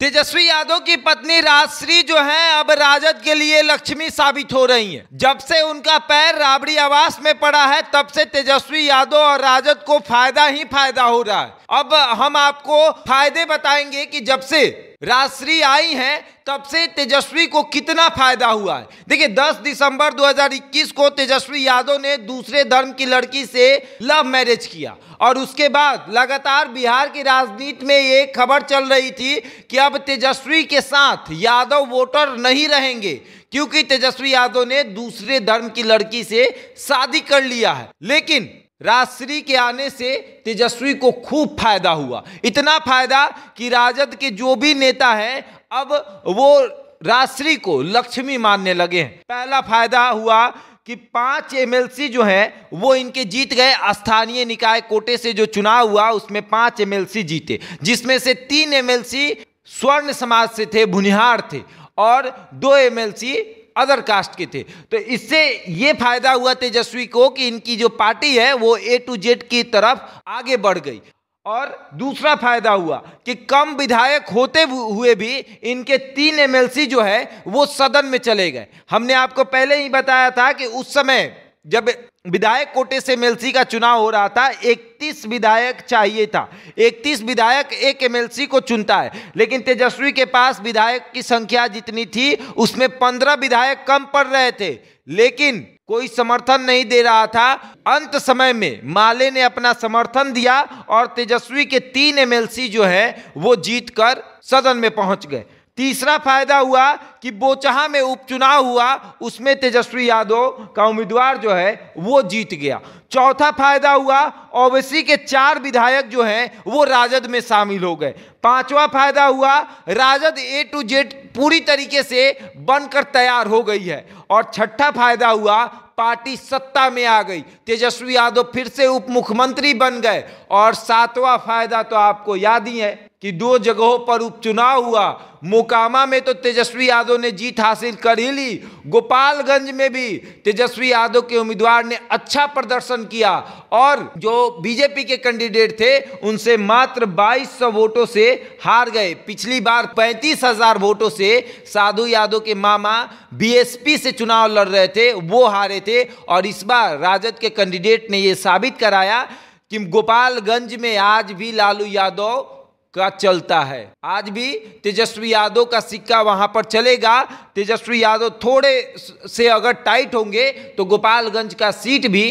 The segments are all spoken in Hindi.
तेजस्वी यादव की पत्नी राजश्री जो है अब राजद के लिए लक्ष्मी साबित हो रही हैं। जब से उनका पैर राबड़ी आवास में पड़ा है तब से तेजस्वी यादव और राजद को फायदा ही फायदा हो रहा है अब हम आपको फायदे बताएंगे कि जब से राजश्री आई हैं तब से तेजस्वी को कितना फायदा हुआ है देखिए 10 दिसंबर 2021 को तेजस्वी यादव ने दूसरे धर्म की लड़की से लव मैरिज किया और उसके बाद लगातार बिहार की राजनीति में ये खबर चल रही थी कि अब तेजस्वी के साथ यादव वोटर नहीं रहेंगे क्योंकि तेजस्वी यादव ने दूसरे धर्म की लड़की से शादी कर लिया है लेकिन राजश्री के आने से तेजस्वी को खूब फायदा हुआ इतना फायदा कि राजद के जो भी नेता हैं अब वो राजश्री को लक्ष्मी मानने लगे हैं पहला फायदा हुआ कि पांच एमएलसी जो हैं वो इनके जीत गए स्थानीय निकाय कोटे से जो चुनाव हुआ उसमें पांच एमएलसी जीते जिसमें से तीन एमएलसी स्वर्ण समाज से थे बुनिहार थे और दो एमएलसी अदर कास्ट के थे तो इससे ये फायदा हुआ तेजस्वी को कि इनकी जो पार्टी है वो ए टू जेड की तरफ आगे बढ़ गई और दूसरा फायदा हुआ कि कम विधायक होते हुए भी इनके तीन एमएलसी जो है वो सदन में चले गए हमने आपको पहले ही बताया था कि उस समय जब विधायक कोटे से एमएलसी का चुनाव हो रहा था 31 विधायक चाहिए था 31 विधायक एक एमएलसी को चुनता है लेकिन तेजस्वी के पास विधायक की संख्या जितनी थी उसमें 15 विधायक कम पड़ रहे थे लेकिन कोई समर्थन नहीं दे रहा था अंत समय में माले ने अपना समर्थन दिया और तेजस्वी के तीन एमएलसी जो है वो जीत सदन में पहुंच गए तीसरा फायदा हुआ कि बोचहा में उपचुनाव हुआ उसमें तेजस्वी यादव का उम्मीदवार जो है वो जीत गया चौथा फायदा हुआ ओवैसी के चार विधायक जो हैं वो राजद में शामिल हो गए पांचवा फायदा हुआ राजद ए टू जेड पूरी तरीके से बनकर तैयार हो गई है और छठा फायदा हुआ पार्टी सत्ता में आ गई तेजस्वी यादव फिर से उप मुख्यमंत्री बन गए और सातवां फायदा तो आपको याद ही है कि दो जगहों पर उपचुनाव हुआ मोकामा में तो तेजस्वी यादव ने जीत हासिल कर ही ली गोपालगंज में भी तेजस्वी यादव के उम्मीदवार ने अच्छा प्रदर्शन किया और जो बीजेपी के कैंडिडेट थे उनसे मात्र 2200 वोटों से हार गए पिछली बार 35,000 वोटों से साधु यादव के मामा बीएसपी से चुनाव लड़ रहे थे वो हारे थे और इस बार राजद के कैंडिडेट ने ये साबित कराया कि गोपालगंज में आज भी लालू यादव का चलता है आज भी तेजस्वी यादव का सिक्का वहां पर चलेगा तेजस्वी यादव थोड़े से अगर टाइट होंगे तो गोपालगंज का सीट भी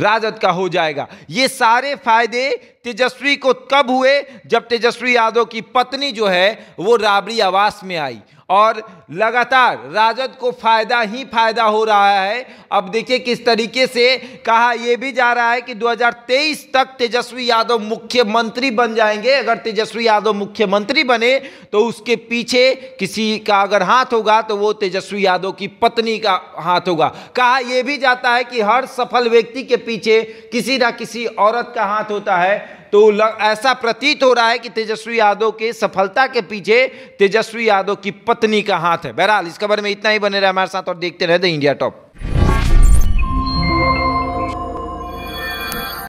राजद का हो जाएगा ये सारे फायदे तेजस्वी को कब हुए जब तेजस्वी यादव की पत्नी जो है वो राबड़ी आवास में आई और लगातार राजद को फ़ायदा ही फ़ायदा हो रहा है अब देखिए किस तरीके से कहा यह भी जा रहा है कि 2023 तक तेजस्वी यादव मुख्यमंत्री बन जाएंगे अगर तेजस्वी यादव मुख्यमंत्री बने तो उसके पीछे किसी का अगर हाथ होगा तो वो तेजस्वी यादव की पत्नी का हाथ होगा कहा यह भी जाता है कि हर सफल व्यक्ति के पीछे किसी ना किसी औरत का हाथ होता है तो ऐसा प्रतीत हो रहा है कि तेजस्वी यादव के सफलता के पीछे तेजस्वी यादव की पत्नी का हाथ है बहरहाल इस खबर में इतना ही बने रहे हमारे साथ और देखते रहते इंडिया टॉप